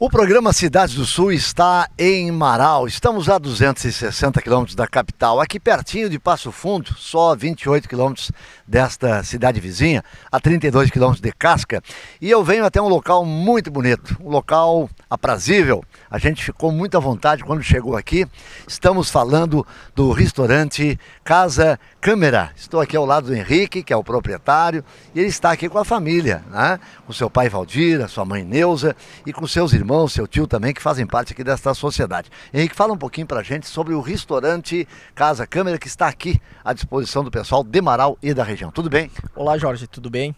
O programa Cidades do Sul está em Marau. Estamos a 260 quilômetros da capital, aqui pertinho de Passo Fundo, só 28 quilômetros desta cidade vizinha, a 32 quilômetros de Casca. E eu venho até um local muito bonito, um local aprazível. A gente ficou muito à vontade quando chegou aqui. Estamos falando do restaurante Casa Câmera. Estou aqui ao lado do Henrique, que é o proprietário, e ele está aqui com a família, né? com seu pai Valdir, a sua mãe Neuza e com seus irmãos irmão, seu tio também, que fazem parte aqui desta sociedade. Henrique, fala um pouquinho para a gente sobre o restaurante Casa Câmara, que está aqui à disposição do pessoal de Marau e da região. Tudo bem? Olá, Jorge, tudo bem?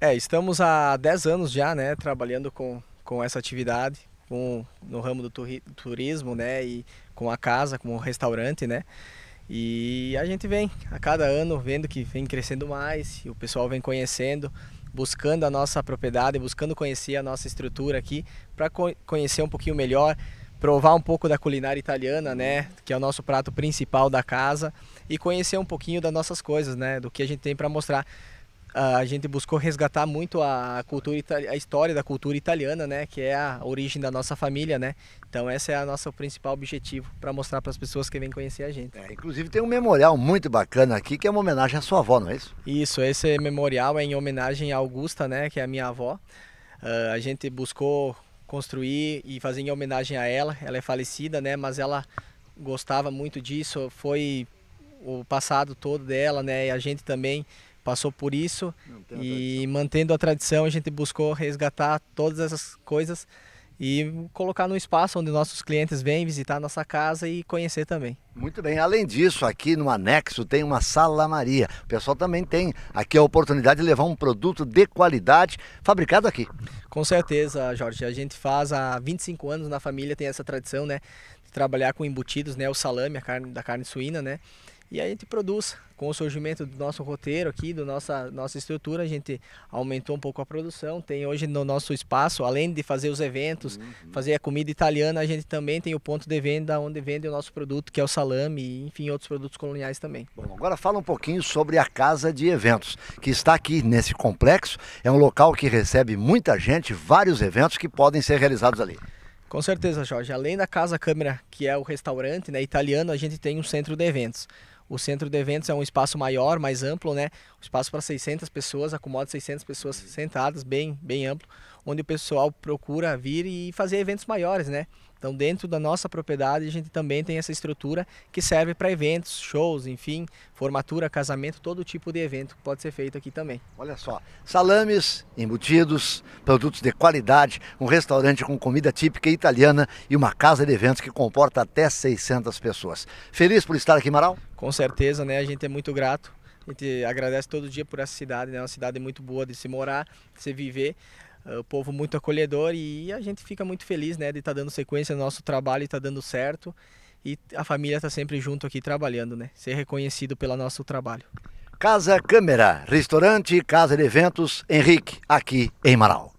É, estamos há 10 anos já, né, trabalhando com, com essa atividade, com, no ramo do turismo, né, e com a casa, com o restaurante, né, e a gente vem a cada ano vendo que vem crescendo mais, e o pessoal vem conhecendo, buscando a nossa propriedade, buscando conhecer a nossa estrutura aqui, para conhecer um pouquinho melhor, provar um pouco da culinária italiana, né, que é o nosso prato principal da casa, e conhecer um pouquinho das nossas coisas, né, do que a gente tem para mostrar. Ah, a gente buscou resgatar muito a cultura a história da cultura italiana né que é a origem da nossa família né então essa é a nossa principal objetivo para mostrar para as pessoas que vêm conhecer a gente é, inclusive tem um memorial muito bacana aqui que é uma homenagem à sua avó não é isso isso esse memorial é em homenagem a Augusta né que é a minha avó uh, a gente buscou construir e fazer em homenagem a ela ela é falecida né mas ela gostava muito disso foi o passado todo dela né e a gente também passou por isso e mantendo a tradição a gente buscou resgatar todas essas coisas e colocar num espaço onde nossos clientes vêm visitar nossa casa e conhecer também. Muito bem, além disso, aqui no anexo tem uma sala Maria. O pessoal também tem aqui a oportunidade de levar um produto de qualidade fabricado aqui. Com certeza, Jorge. A gente faz há 25 anos na família, tem essa tradição, né? De trabalhar com embutidos, né? O salame, a carne da carne suína, né? E a gente produz. Com o surgimento do nosso roteiro aqui, da nossa, nossa estrutura, a gente aumentou um pouco a produção. Tem hoje no nosso espaço, além de fazer os eventos, uhum. fazer a comida italiana, a gente também tem o ponto de venda onde vende o nosso produto, que é o salame e, enfim, outros produtos coloniais também. Bom, agora fala um pouquinho sobre a Casa de Eventos, que está aqui nesse complexo. É um local que recebe muita gente, vários eventos que podem ser realizados ali. Com certeza, Jorge. Além da Casa câmera que é o restaurante né, italiano, a gente tem um centro de eventos. O centro de eventos é um espaço maior, mais amplo, né? Um espaço para 600 pessoas, acomoda 600 pessoas sentadas, bem, bem amplo, onde o pessoal procura vir e fazer eventos maiores, né? Então, dentro da nossa propriedade, a gente também tem essa estrutura que serve para eventos, shows, enfim, formatura, casamento, todo tipo de evento que pode ser feito aqui também. Olha só, salames, embutidos, produtos de qualidade, um restaurante com comida típica italiana e uma casa de eventos que comporta até 600 pessoas. Feliz por estar aqui, Maral? com certeza, né? A gente é muito grato. A gente agradece todo dia por essa cidade, né? Uma cidade muito boa de se morar, de se viver. Ah, o povo muito acolhedor e a gente fica muito feliz, né? De estar tá dando sequência no nosso trabalho e estar tá dando certo. E a família está sempre junto aqui trabalhando, né? Ser reconhecido pelo nosso trabalho. Casa Câmera, restaurante, casa de eventos, Henrique, aqui em Marau.